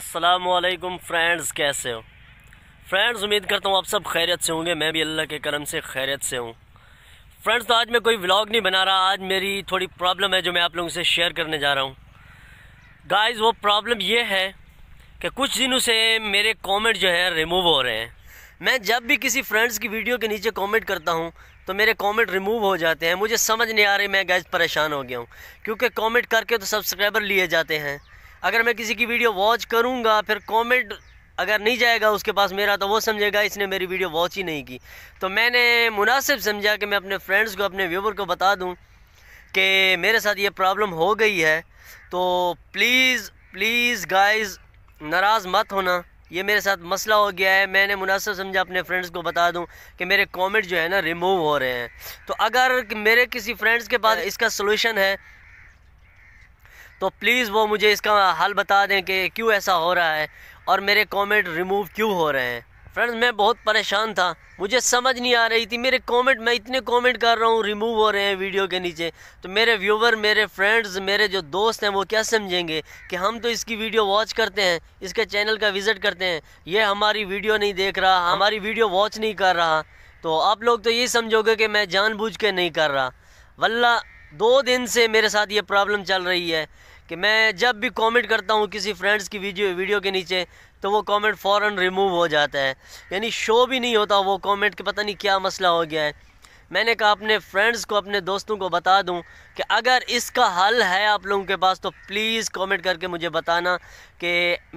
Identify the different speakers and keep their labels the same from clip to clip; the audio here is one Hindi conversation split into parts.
Speaker 1: असलम फ्रेंड्स कैसे हो फ्रेंड्स उम्मीद करता हूँ आप सब खैरियत से होंगे मैं भी अल्लाह के करम से खैरियत से हूँ फ्रेंड्स तो आज मैं कोई व्लॉग नहीं बना रहा आज मेरी थोड़ी प्रॉब्लम है जो मैं आप लोगों से शेयर करने जा रहा हूँ गाइस वो प्रॉब्लम ये है कि कुछ दिनों से मेरे कमेंट जो है रिमूव हो रहे हैं मैं जब भी किसी फ्रेंड्स की वीडियो के नीचे कॉमेंट करता हूँ तो मेरे कॉमेंट रिमूव हो जाते हैं मुझे समझ नहीं आ रही मैं गैस परेशान हो गया हूँ क्योंकि कॉमेंट करके तो सब्सक्राइबर लिए जाते हैं अगर मैं किसी की वीडियो वॉच करूँगा फिर कॉमेंट अगर नहीं जाएगा उसके पास मेरा तो वो समझेगा इसने मेरी वीडियो वॉच ही नहीं की तो मैंने मुनासिब समझा कि मैं अपने फ्रेंड्स को अपने व्यूवर को बता दूँ कि मेरे साथ ये प्रॉब्लम हो गई है तो प्लीज़ प्लीज़ गाइस नाराज़ मत होना ये मेरे साथ मसला हो गया है मैंने मुनासिब समझा अपने फ्रेंड्स को बता दूं कि मेरे कमेंट जो है ना रिमूव हो रहे हैं तो अगर मेरे किसी फ्रेंड्स के पास इसका सोल्यूशन है तो प्लीज़ वो मुझे इसका हल बता दें कि क्यों ऐसा हो रहा है और मेरे कमेंट रिमूव क्यों हो रहे हैं फ्रेंड्स मैं बहुत परेशान था मुझे समझ नहीं आ रही थी मेरे कमेंट मैं इतने कमेंट कर रहा हूँ रिमूव हो रहे हैं वीडियो के नीचे तो मेरे व्यूवर मेरे फ्रेंड्स मेरे जो दोस्त हैं वो क्या समझेंगे कि हम तो इसकी वीडियो वॉच करते हैं इसके चैनल का विज़िट करते हैं ये हमारी वीडियो नहीं देख रहा हमारी वीडियो वॉच नहीं कर रहा तो आप लोग तो ये समझोगे कि मैं जानबूझ के नहीं कर रहा वल्ला दो दिन से मेरे साथ ये प्रॉब्लम चल रही है कि मैं जब भी कमेंट करता हूँ किसी फ्रेंड्स की वीडियो वीडियो के नीचे तो वो कमेंट फ़ौर रिमूव हो जाता है यानी शो भी नहीं होता वो कमेंट के पता नहीं क्या मसला हो गया है मैंने कहा अपने फ्रेंड्स को अपने दोस्तों को बता दूं कि अगर इसका हल है आप लोगों के पास तो प्लीज़ कमेंट करके मुझे बताना कि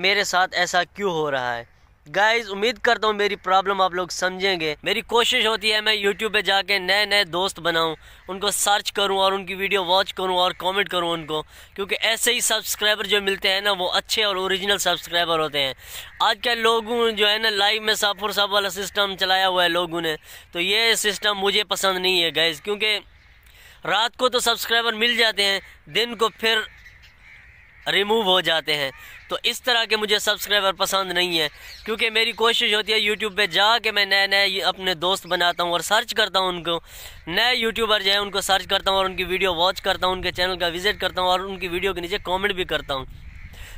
Speaker 1: मेरे साथ ऐसा क्यों हो रहा है गाइज उम्मीद करता हूँ मेरी प्रॉब्लम आप लोग समझेंगे मेरी कोशिश होती है मैं यूट्यूब पे जाके नए नए दोस्त बनाऊँ उनको सर्च करूँ और उनकी वीडियो वॉच करूँ और कमेंट करूँ उनको क्योंकि ऐसे ही सब्सक्राइबर जो मिलते हैं ना वो अच्छे और ओरिजिनल सब्सक्राइबर होते हैं आज कल लोगों जो है ना लाइव में साफ और साफ वाला सिस्टम चलाया हुआ है लोगों ने तो ये सिस्टम मुझे पसंद नहीं है गाइज़ क्योंकि रात को तो सब्सक्राइबर मिल जाते हैं दिन को फिर रिमूव हो जाते हैं तो इस तरह के मुझे सब्सक्राइबर पसंद नहीं है क्योंकि मेरी कोशिश होती है यूट्यूब पे जा के मैं नए नए अपने दोस्त बनाता हूँ और सर्च करता हूँ उनको नए यूट्यूबर जो है उनको सर्च करता हूँ और उनकी वीडियो वॉच करता हूँ उनके चैनल का विजिट करता हूँ और उनकी वीडियो के नीचे कॉमेंट भी करता हूँ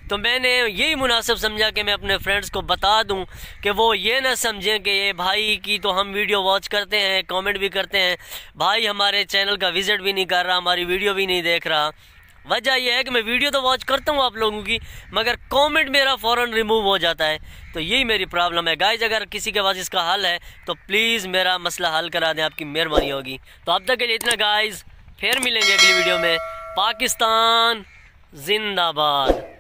Speaker 1: तो मैंने यही मुनासिब समझा कि मैं अपने फ्रेंड्स को बता दूं कि वो ये ना समझें कि ये भाई की तो हम वीडियो वॉच करते हैं कमेंट भी करते हैं भाई हमारे चैनल का विज़िट भी नहीं कर रहा हमारी वीडियो भी नहीं देख रहा वजह यह है कि मैं वीडियो तो वॉच करता हूँ आप लोगों की मगर कमेंट मेरा फौरन रिमूव हो जाता है तो यही मेरी प्रॉब्लम है गाइज अगर किसी के पास इसका हल है तो प्लीज़ मेरा मसला हल करा दें आपकी मेहरबानी होगी तो अब तक के लिए इतना गाइज फिर मिलेंगे अगली वीडियो में पाकिस्तान जिंदाबाद